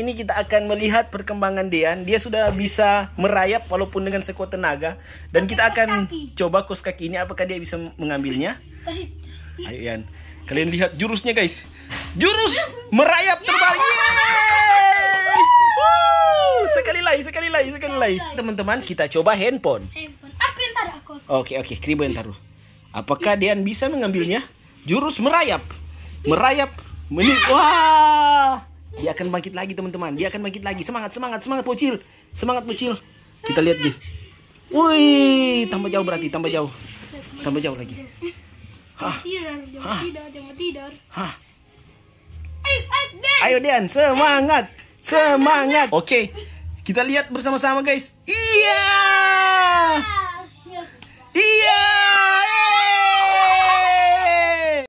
ini kita akan melihat perkembangan Dean. Dia sudah bisa merayap walaupun dengan sekuat tenaga dan kita akan coba kos kaki ini apakah dia bisa mengambilnya. Ayo Ian, kalian lihat jurusnya guys. Jurus merayap ya, terbang. Sekali lagi, sekali lagi, sekali lagi. Teman-teman, kita coba handphone. Aku yang taruh, Oke, oke, Kribo yang taruh. Apakah Dean bisa mengambilnya? Jurus merayap. Merayap. Wah! Dia akan bangkit lagi teman-teman. Dia akan bangkit lagi. Semangat, semangat, semangat bocil. Semangat bocil. Kita lihat guys. Woi, tambah jauh berarti, tambah jauh. Tambah jauh lagi. Hah. Hah. Hah. Ayo Dean, semangat. Semangat. Oke. Okay. Kita lihat bersama-sama guys. Iya. Yeah!